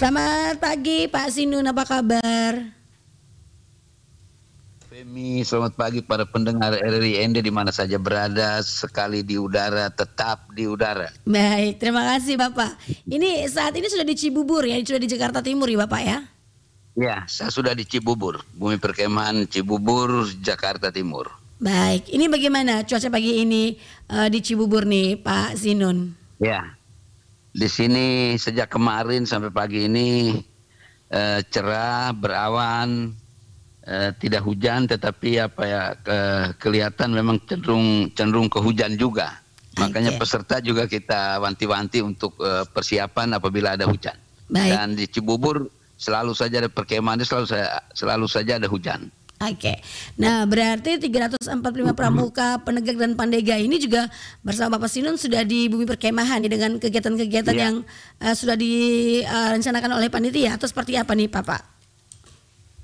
Selamat pagi Pak Sinun, apa kabar? Femi, selamat pagi para pendengar RRI ND di mana saja berada, sekali di udara, tetap di udara. Baik, terima kasih Bapak. Ini saat ini sudah di Cibubur ya, sudah di Jakarta Timur ya Bapak ya? Ya, saya sudah di Cibubur, Bumi Perkemahan Cibubur, Jakarta Timur. Baik, ini bagaimana cuaca pagi ini uh, di Cibubur nih Pak Sinun? Ya, di sini sejak kemarin sampai pagi ini eh, cerah, berawan, eh, tidak hujan, tetapi apa ya ke, kelihatan memang cenderung cenderung ke hujan juga. Makanya okay. peserta juga kita wanti-wanti untuk eh, persiapan apabila ada hujan. Baik. Dan di Cibubur selalu saja ada perkemahan, selalu selalu saja ada hujan. Oke. Nah, berarti 345 pramuka, penegak dan pandega ini juga bersama Bapak Sinun sudah di bumi perkemahan ya, dengan kegiatan-kegiatan yeah. yang uh, sudah direncanakan oleh panitia atau seperti apa nih, Pak Pak?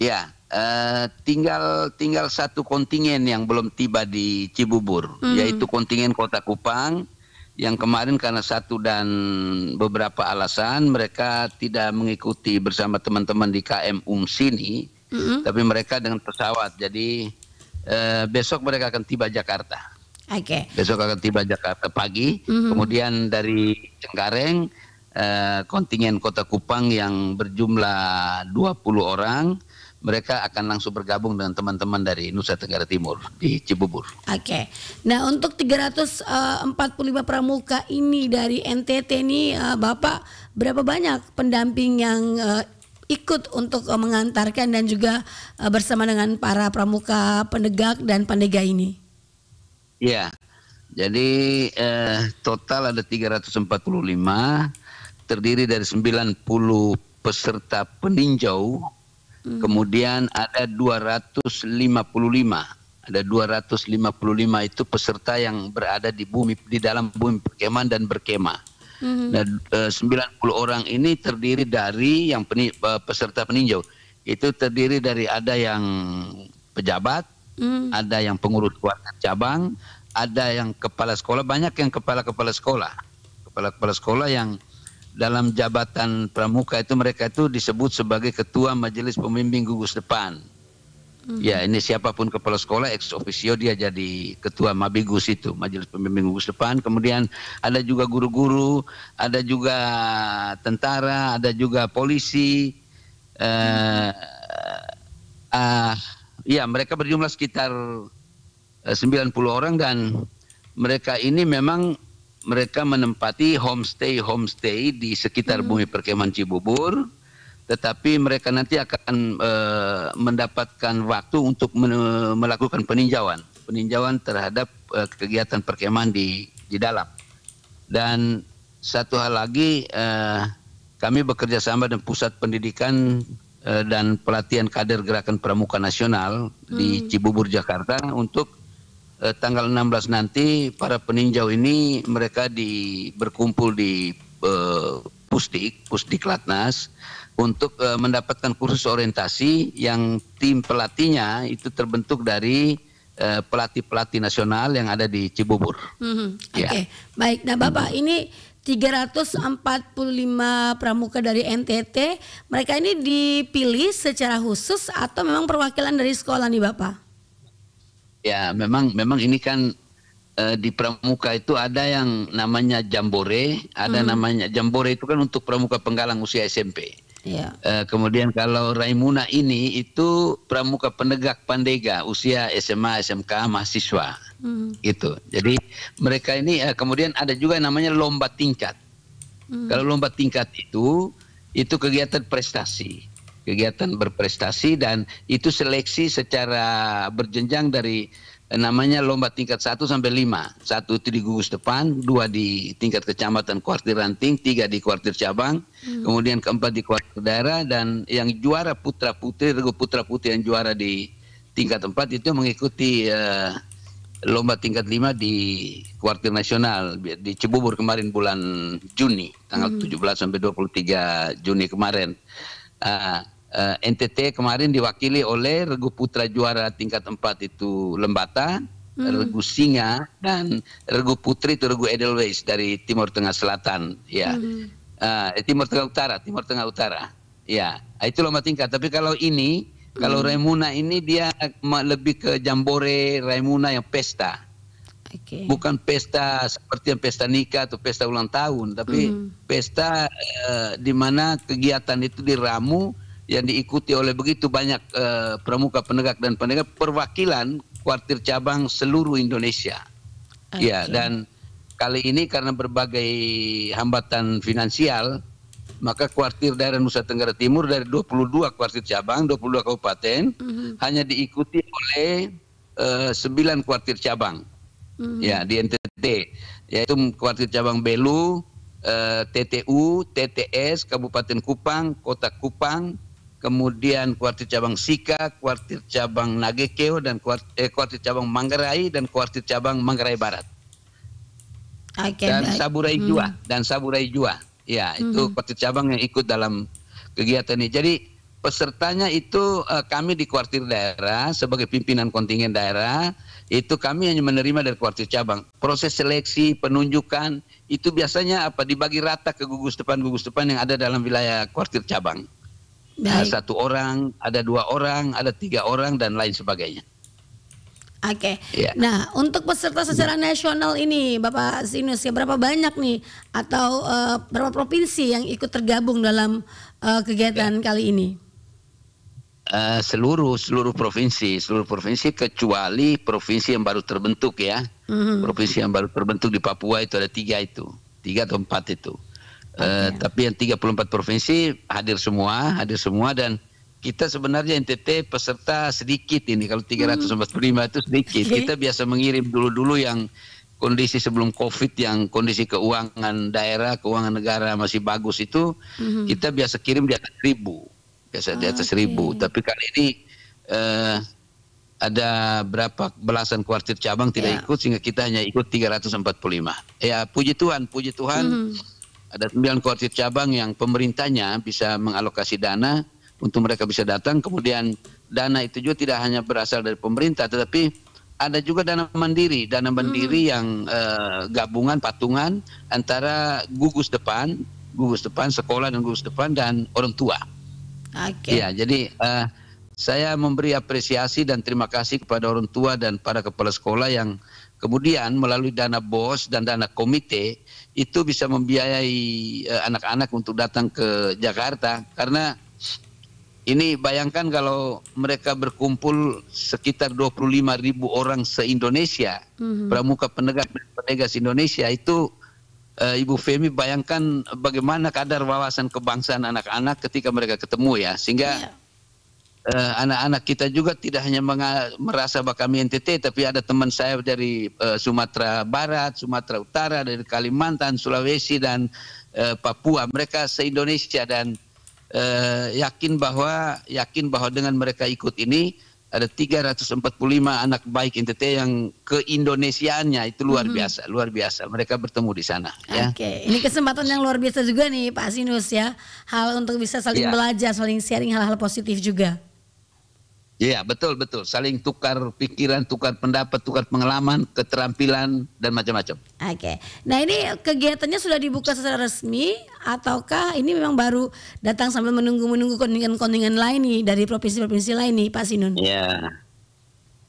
Ya, uh, eh, tinggal tinggal satu kontingen yang belum tiba di Cibubur, hmm. yaitu kontingen Kota Kupang yang kemarin karena satu dan beberapa alasan mereka tidak mengikuti bersama teman-teman di KM Umsini hmm tapi mereka dengan pesawat. Jadi eh, besok mereka akan tiba Jakarta. Oke. Okay. Besok akan tiba Jakarta pagi. Mm-hmm. Kemudian dari Cengkareng eh, kontingen Kota Kupang yang berjumlah 20 orang mereka akan langsung bergabung dengan teman-teman dari Nusa Tenggara Timur di Cibubur. Oke. Nah, untuk 345 eh, pramuka ini dari NTT ini eh, Bapak berapa banyak pendamping yang eh, ikut untuk eh, mengantarkan dan juga eh, bersama dengan para pramuka penegak dan pendega ini? Iya, jadi eh, total ada 345 terdiri dari 90 peserta peninjau, hmm. kemudian ada 255 ada 255 itu peserta yang berada di bumi di dalam bumi perkemahan dan berkemah nah hmm Dan e, eh, 90 orang ini terdiri dari yang peni, e, peserta peninjau. Itu terdiri dari ada yang pejabat, mm. ada yang pengurus keluarga cabang, ada yang kepala sekolah, banyak yang kepala-kepala sekolah. Kepala-kepala sekolah yang dalam jabatan pramuka itu mereka itu disebut sebagai ketua majelis pemimpin gugus depan. Ya ini siapapun kepala sekolah ex officio dia jadi ketua Mabigus itu Majelis Pembimbing Gugus Depan. Kemudian ada juga guru-guru, ada juga tentara, ada juga polisi. Eh, uh, ya mereka berjumlah sekitar 90 eh, orang dan mereka ini memang mereka menempati homestay homestay di sekitar -hmm. bumi perkemahan Cibubur tetapi mereka nanti akan e, mendapatkan waktu untuk men, melakukan peninjauan, peninjauan terhadap e, kegiatan perkemahan di di dalam. Dan satu hal lagi, e, kami bekerja sama dengan pusat pendidikan e, dan pelatihan kader gerakan Pramuka Nasional hmm. di Cibubur Jakarta untuk e, tanggal 16 nanti para peninjau ini mereka di berkumpul di e, Pusdik, Pusdiklatnas untuk e, mendapatkan kursus orientasi yang tim pelatihnya itu terbentuk dari eh, pelatih-pelatih nasional yang ada di Cibubur. Mm-hmm. Oke, okay. baik. Nah, Bapak ini 345 pramuka dari NTT, mereka ini dipilih secara khusus atau memang perwakilan dari sekolah nih, Bapak? Ya, memang memang ini kan eh, di pramuka itu ada yang namanya jambore, ada hmm. namanya jambore itu kan untuk pramuka penggalang usia SMP. Yeah. Iya. Uh, kemudian kalau Raimuna ini itu pramuka penegak Pandega usia SMA SMK mahasiswa mm. gitu. Jadi mereka ini uh, kemudian ada juga namanya lomba tingkat. Mm. Kalau lomba tingkat itu itu kegiatan prestasi, kegiatan berprestasi dan itu seleksi secara berjenjang dari Eh, namanya lomba tingkat 1 sampai 5. Satu itu di gugus depan, dua di tingkat kecamatan kuartir ranting, tiga di kuartir cabang, hmm. kemudian keempat di kuartir daerah dan yang juara putra putri, putra putri yang juara di tingkat 4 itu mengikuti uh, lomba tingkat 5 di kuartir nasional di Cibubur kemarin bulan Juni, tanggal hmm. 17 sampai 23 Juni kemarin. Uh, uh, eh, NTT kemarin diwakili oleh regu putra juara tingkat 4 itu Lembata, hmm. regu singa dan regu putri itu regu Edelweiss dari Timur Tengah Selatan, ya. Hmm. Uh, Timur Tengah Utara, Timur Tengah Utara. Ya, itu lomba tingkat. Tapi kalau ini, hmm. kalau Raimuna ini dia lebih ke jambore Raimuna yang pesta. Okay. Bukan pesta seperti yang pesta nikah atau pesta ulang tahun, tapi hmm. pesta uh, di mana kegiatan itu diramu yang diikuti oleh begitu banyak uh, pramuka penegak dan penegak perwakilan kuartir cabang seluruh Indonesia. Okay. Ya, dan kali ini karena berbagai hambatan finansial, maka kuartir daerah Nusa Tenggara Timur dari 22 kuartir cabang, 22 kabupaten mm -hmm. hanya diikuti oleh uh, eh, 9 kuartir cabang. Mm -hmm. Ya, di NTT yaitu kuartir cabang Belu, uh, eh, TTU, TTS, Kabupaten Kupang, Kota Kupang, kemudian kuartir cabang Sika, kuartir cabang Nagekeo dan eh, kuartir, cabang Manggarai dan kuartir cabang Manggarai Barat. Okay, dan baik. Saburai hmm. Jua dan Saburai Jua. Ya, hmm. itu kuartir cabang yang ikut dalam kegiatan ini. Jadi pesertanya itu eh, kami di kuartir daerah sebagai pimpinan kontingen daerah itu kami hanya menerima dari kuartir cabang. Proses seleksi, penunjukan itu biasanya apa dibagi rata ke gugus depan gugus depan yang ada dalam wilayah kuartir cabang. Nah, Baik. Nah, satu orang, ada dua orang, ada tiga orang dan lain sebagainya. Oke. Okay. Ya. Nah, untuk peserta secara ya. nasional ini, Bapak Sinus, ya berapa banyak nih atau uh, berapa provinsi yang ikut tergabung dalam uh, kegiatan ya. kali ini? Uh, seluruh seluruh provinsi, seluruh provinsi kecuali provinsi yang baru terbentuk ya. Mm-hmm. Provinsi yang baru terbentuk di Papua itu ada tiga itu, tiga atau empat itu. Eh, okay. Uh, tapi yang 34 provinsi hadir semua, hadir semua dan kita sebenarnya NTT peserta sedikit ini kalau 345 hmm. itu sedikit. Okay. Kita biasa mengirim dulu-dulu yang kondisi sebelum Covid yang kondisi keuangan daerah, keuangan negara masih bagus itu hmm. kita biasa kirim di atas ribu, biasa di atas okay. ribu. Tapi kali ini uh, ada berapa belasan kuartir cabang tidak yeah. ikut sehingga kita hanya ikut 345. Ya puji Tuhan, puji Tuhan. Hmm ada sembilan kuartir cabang yang pemerintahnya bisa mengalokasi dana untuk mereka bisa datang. Kemudian dana itu juga tidak hanya berasal dari pemerintah, tetapi ada juga dana mandiri, dana mandiri hmm. yang eh, gabungan patungan antara gugus depan, gugus depan sekolah dan gugus depan dan orang tua. Okay. Ya, jadi eh, saya memberi apresiasi dan terima kasih kepada orang tua dan para kepala sekolah yang Kemudian melalui dana BOS dan dana komite itu bisa membiayai eh, anak-anak untuk datang ke Jakarta karena ini bayangkan kalau mereka berkumpul sekitar 25 ribu orang se-Indonesia, mm-hmm. pramuka penegak penegas Indonesia itu uh, Ibu Femi bayangkan bagaimana kadar wawasan kebangsaan anak-anak ketika mereka ketemu ya, sehingga yeah Eh, anak-anak uh, kita juga tidak hanya merasa bahwa kami NTT, tapi ada teman saya dari uh, Sumatera Barat, Sumatera Utara, dari Kalimantan, Sulawesi dan uh, Papua. Mereka se-Indonesia dan uh, yakin bahwa yakin bahwa dengan mereka ikut ini ada 345 anak baik NTT yang ke-Indonesianya itu luar mm -hmm. biasa, luar biasa. Mereka bertemu di sana. Ya. Oke, okay. ini kesempatan yang luar biasa juga nih Pak Sinus ya, hal untuk bisa saling yeah. belajar, saling sharing hal-hal positif juga. Iya betul betul saling tukar pikiran, tukar pendapat, tukar pengalaman, keterampilan dan macam-macam. Oke, nah ini kegiatannya sudah dibuka secara resmi ataukah ini memang baru datang sambil menunggu menunggu kontingen-kontingen lain nih dari provinsi-provinsi lain nih Pak Sinun? Iya,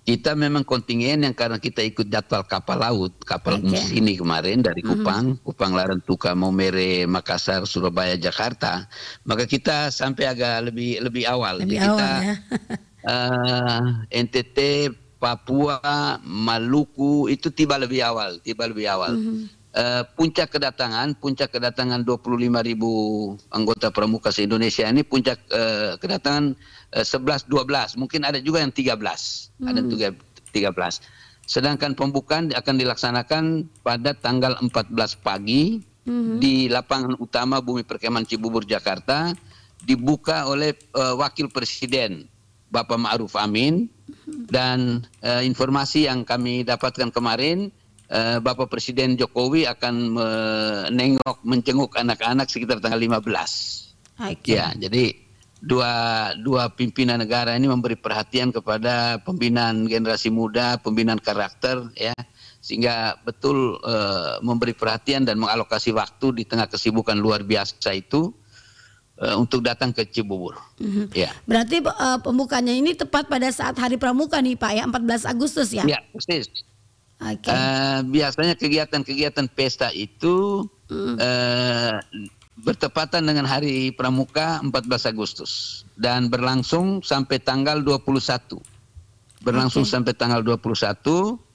kita memang kontingen yang karena kita ikut jadwal kapal laut kapal okay. ini kemarin dari Kupang, mm-hmm. Kupang Larentuka, Momere, Makassar, Surabaya, Jakarta, maka kita sampai agak lebih lebih awal, lebih Jadi awal kita ya. uh, eh, NTT, Papua, Maluku itu tiba lebih awal, tiba lebih awal. Mm -hmm. uh, puncak kedatangan, puncak kedatangan 25 ribu anggota pramuka se Indonesia ini puncak uh, kedatangan uh, 11 12, mungkin ada juga yang 13. Mm -hmm. Ada juga mhm. 13. Sedangkan pembukaan akan dilaksanakan pada tanggal 14 pagi hmm di lapangan utama Bumi Perkemahan Cibubur Jakarta dibuka oleh uh, Wakil Presiden Bapak Ma'ruf Amin dan uh, informasi yang kami dapatkan kemarin uh, Bapak Presiden Jokowi akan menengok mencenguk anak-anak sekitar tanggal 15. Okay. Ya, jadi dua dua pimpinan negara ini memberi perhatian kepada pembinaan generasi muda, pembinaan karakter ya sehingga betul uh, memberi perhatian dan mengalokasi waktu di tengah kesibukan luar biasa itu Eh, untuk datang ke Cibubur. Mm-hmm. Ya. Berarti uh, eh, pembukanya ini tepat pada saat Hari Pramuka nih Pak ya, 14 Agustus ya? Ya, persis. Okay. Uh, eh, biasanya kegiatan-kegiatan pesta itu mm. uh, bertepatan dengan Hari Pramuka 14 Agustus dan berlangsung sampai tanggal 21. Berlangsung okay. sampai tanggal 21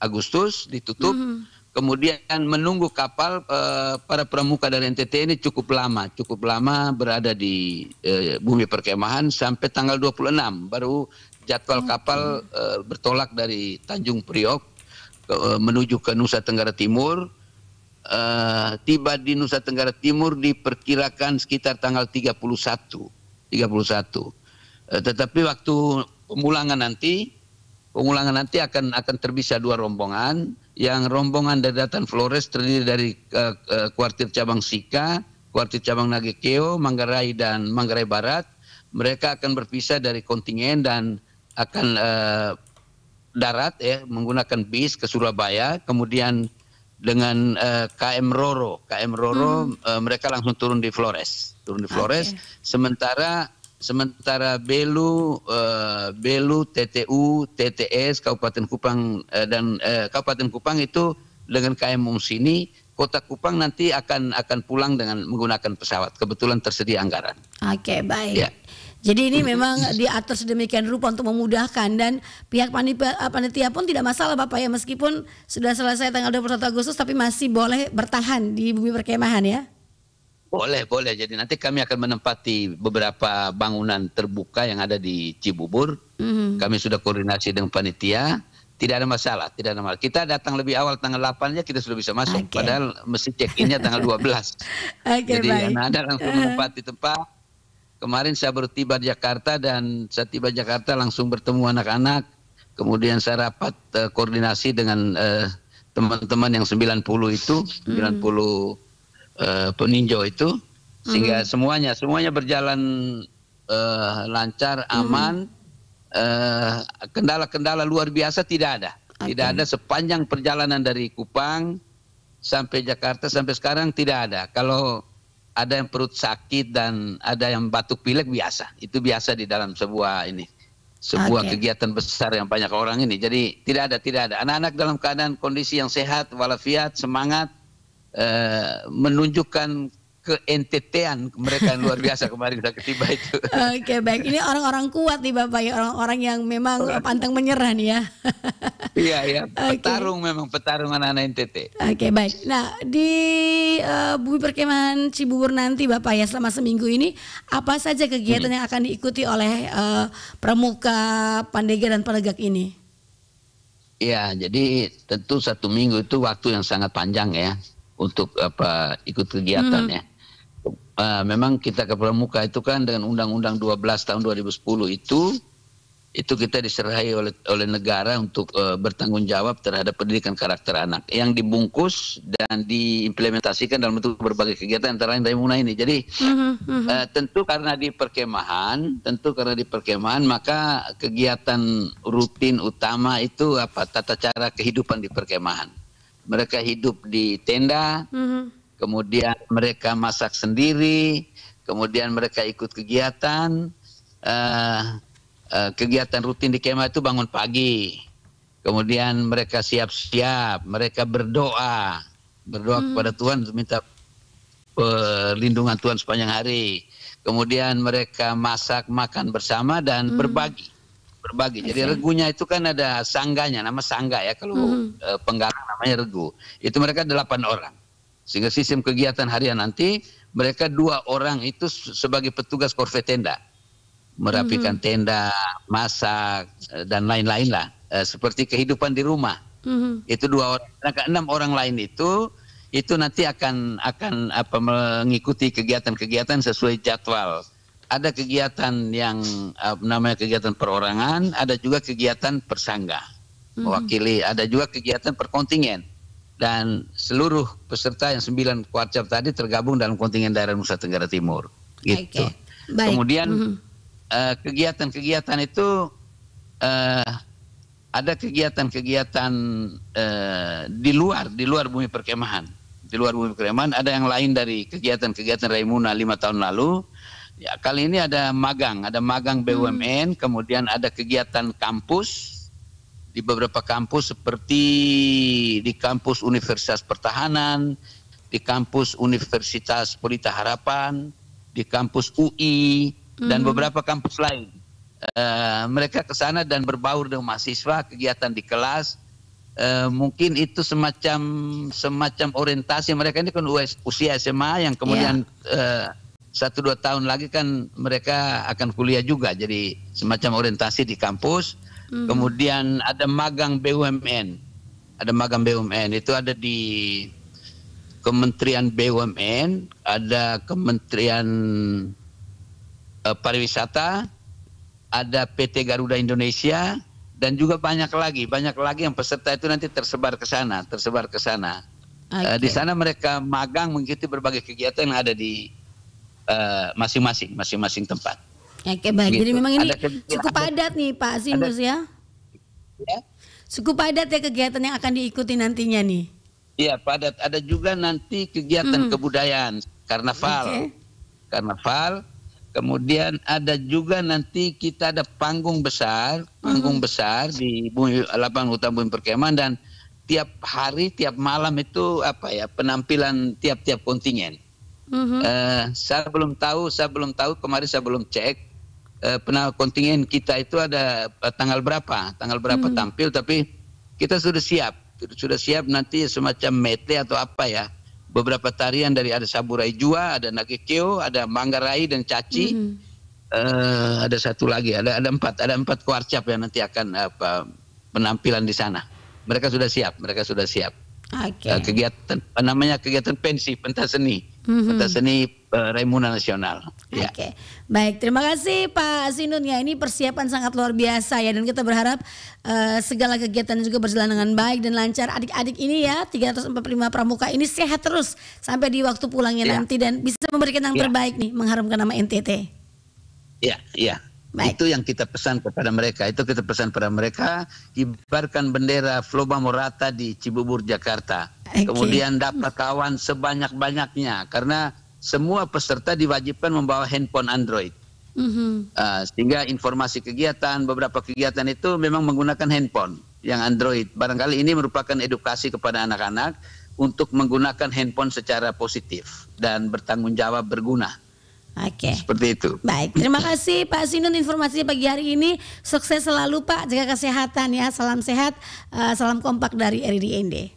Agustus ditutup. Mm-hmm kemudian menunggu kapal eh, para pramuka dari NTT ini cukup lama, cukup lama berada di eh, bumi perkemahan sampai tanggal 26 baru jadwal kapal eh, bertolak dari Tanjung Priok ke, eh, menuju ke Nusa Tenggara Timur. Eh, tiba di Nusa Tenggara Timur diperkirakan sekitar tanggal 31 31. Eh, tetapi waktu pemulangan nanti pemulangan nanti akan akan terpisah dua rombongan yang rombongan dari Flores terdiri dari uh, uh, kuartir cabang Sika, kuartir cabang Nagekeo, Manggarai dan Manggarai Barat. Mereka akan berpisah dari kontingen dan akan uh, darat ya menggunakan bis ke Surabaya, kemudian dengan uh, KM Roro, KM Roro hmm. uh, mereka langsung turun di Flores, turun di ah, Flores. Okay. Sementara sementara Belu, uh, Belu, TTU, TTS Kabupaten Kupang uh, dan uh, Kabupaten Kupang itu dengan KM sini Kota Kupang nanti akan akan pulang dengan menggunakan pesawat. Kebetulan tersedia anggaran. Oke, okay, baik. Ya. Jadi ini memang diatur sedemikian rupa untuk memudahkan dan pihak panitia pun tidak masalah Bapak ya meskipun sudah selesai tanggal 21 Agustus tapi masih boleh bertahan di bumi perkemahan ya. Boleh, boleh. Jadi nanti kami akan menempati beberapa bangunan terbuka yang ada di Cibubur. Mm. Kami sudah koordinasi dengan panitia. Tidak ada masalah, tidak ada masalah. Kita datang lebih awal tanggal 8 aja kita sudah bisa masuk. Okay. Padahal mesti check-innya tanggal 12. okay, Jadi anak ada langsung menempati tempat. Kemarin saya baru tiba di Jakarta dan saya tiba di Jakarta langsung bertemu anak-anak. Kemudian saya rapat uh, koordinasi dengan eh, teman-teman uh, teman -teman yang 90 itu, mm. 90 uh, peninjau itu sehingga mm. semuanya semuanya berjalan uh, lancar mm-hmm. aman eh, kendala-kendala mm. uh, luar biasa tidak ada okay. tidak ada sepanjang perjalanan dari Kupang sampai Jakarta sampai sekarang tidak ada kalau ada yang perut sakit dan ada yang batuk pilek biasa itu biasa di dalam sebuah ini sebuah okay. kegiatan besar yang banyak orang ini jadi tidak ada tidak ada anak-anak dalam keadaan kondisi yang sehat walafiat semangat ke eh, menunjukkan keentetean mereka yang luar biasa kemarin sudah ketiba itu. Oke okay, baik ini orang-orang kuat nih bapak ya orang-orang yang memang orang. pantang menyerah nih ya. iya ya okay. memang petarung anak-anak NTT. Oke okay, baik. Nah di uh, bumi perkemahan Cibubur nanti bapak ya selama seminggu ini apa saja kegiatan hmm. yang akan diikuti oleh uh, pramuka Pandega dan Penegak ini? Ya jadi tentu satu minggu itu waktu yang sangat panjang ya untuk apa ikut kegiatan mm-hmm. Uh, memang kita ke permuka itu kan dengan Undang-Undang 12 tahun 2010 itu itu kita diserahi oleh oleh negara untuk uh, bertanggung jawab terhadap pendidikan karakter anak yang dibungkus dan diimplementasikan dalam bentuk berbagai kegiatan antara lain dari Muna ini. Jadi mm-hmm. Uh, tentu karena di perkemahan, tentu karena di perkemahan maka kegiatan rutin utama itu apa tata cara kehidupan di perkemahan mereka hidup di tenda, mm-hmm. kemudian mereka masak sendiri, kemudian mereka ikut kegiatan, uh, uh, kegiatan rutin di kemah itu bangun pagi, kemudian mereka siap-siap, mereka berdoa, berdoa mm-hmm. kepada Tuhan untuk minta perlindungan eh, Tuhan sepanjang hari, kemudian mereka masak makan bersama dan mm-hmm. berbagi berbagi. Jadi iya. regunya itu kan ada sangganya, nama sangga ya kalau mm-hmm. Eh, penggalang namanya regu. Itu mereka delapan orang. Sehingga sistem kegiatan harian nanti mereka dua orang itu sebagai petugas korve tenda, merapikan mm-hmm. tenda, masak eh, dan lain-lain lah. E, seperti kehidupan di rumah. Mm-hmm. Itu dua orang. Nah, enam orang lain itu itu nanti akan akan apa mengikuti kegiatan-kegiatan sesuai jadwal ada kegiatan yang uh, namanya kegiatan perorangan, ada juga kegiatan persangga hmm. mewakili, ada juga kegiatan perkontingen dan seluruh peserta yang sembilan kuarcap tadi tergabung dalam kontingen daerah Nusa Tenggara Timur. Gitu. Okay. Baik. Kemudian kegiatan hmm. eh, kegiatan-kegiatan hmm. uh, itu uh, ada kegiatan-kegiatan uh, di luar di luar bumi perkemahan, di luar bumi perkemahan ada yang lain dari kegiatan-kegiatan Raimuna lima tahun lalu Ya, kali ini ada magang, ada magang BUMN, hmm. kemudian ada kegiatan kampus di beberapa kampus seperti di kampus Universitas Pertahanan, di kampus Universitas Pelita Harapan, di kampus UI hmm. dan beberapa kampus lain. Uh, mereka ke sana dan berbaur dengan mahasiswa, kegiatan di kelas. Uh, mungkin itu semacam semacam orientasi mereka ini kan usia SMA yang kemudian yeah. Ya satu dua tahun lagi kan mereka akan kuliah juga jadi semacam orientasi di kampus hmm. kemudian ada magang BUMN ada magang BUMN itu ada di Kementerian BUMN ada Kementerian uh, Pariwisata ada PT Garuda Indonesia dan juga banyak lagi banyak lagi yang peserta itu nanti tersebar ke sana tersebar ke sana okay. E, uh, di sana mereka magang mengikuti berbagai kegiatan yang ada di Eh, masing-masing, uh, masing-masing tempat. Oke baik, gitu. jadi memang ini cukup padat nih Pak Sinus ya? ya. Cukup padat ya kegiatan yang akan diikuti nantinya nih. Iya padat. Ada juga nanti kegiatan hmm. kebudayaan, karnaval, okay. karnaval. Kemudian ada juga nanti kita ada panggung besar, panggung hmm. besar di bumi, lapangan hutan bumi perkemahan dan tiap hari, tiap malam itu apa ya penampilan tiap-tiap kontingen. Uh-huh. Uh, saya belum tahu, saya belum tahu kemarin saya belum cek uh, eh, pernah kontingen kita itu ada uh, tanggal berapa, tanggal berapa uh-huh. tampil, tapi kita sudah siap, sudah siap nanti semacam mete atau apa ya, beberapa tarian dari ada Saburai Jua, ada Nagekeo, ada Manggarai dan Caci. uh-huh. Uh, ada satu lagi, ada ada empat, ada empat kuarcap yang nanti akan apa penampilan di sana. Mereka sudah siap, mereka sudah siap. Okay. Uh, kegiatan namanya kegiatan pensi pentas seni mm-hmm. Kota Seni uh, eh, Raimuna Nasional. Ya. Oke, okay. baik. Terima kasih Pak Sinun ya. Ini persiapan sangat luar biasa ya dan kita berharap uh, segala kegiatan juga berjalan dengan baik dan lancar. Adik-adik ini ya 345 pramuka ini sehat terus sampai di waktu pulangnya ya. nanti dan bisa memberikan yang ya. terbaik nih mengharumkan nama NTT. Ya, ya. Baik. Itu yang kita pesan kepada mereka. Itu kita pesan kepada mereka. Kibarkan bendera Floba Morata di Cibubur, Jakarta. Okay. Kemudian dapat kawan sebanyak-banyaknya. Karena semua peserta diwajibkan membawa handphone Android. Mm-hmm. Uh, sehingga informasi kegiatan, beberapa kegiatan itu memang menggunakan handphone yang Android. Barangkali ini merupakan edukasi kepada anak-anak untuk menggunakan handphone secara positif dan bertanggung jawab berguna. Oke. Okay. Seperti itu. Baik, terima kasih Pak Sinun informasinya pagi hari ini. Sukses selalu Pak, jaga kesehatan ya. Salam sehat, eh, salam kompak dari RDND.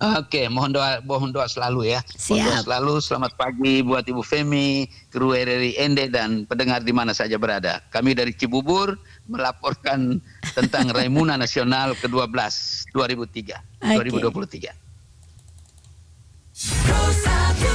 Oke, okay, mohon doa mohon doa selalu ya. Siap. Mohon doa selalu selamat pagi buat Ibu Femi, kru RRI Ende dan pendengar di mana saja berada. Kami dari Cibubur melaporkan tentang Raimuna Nasional ke-12 2003 okay. 2023.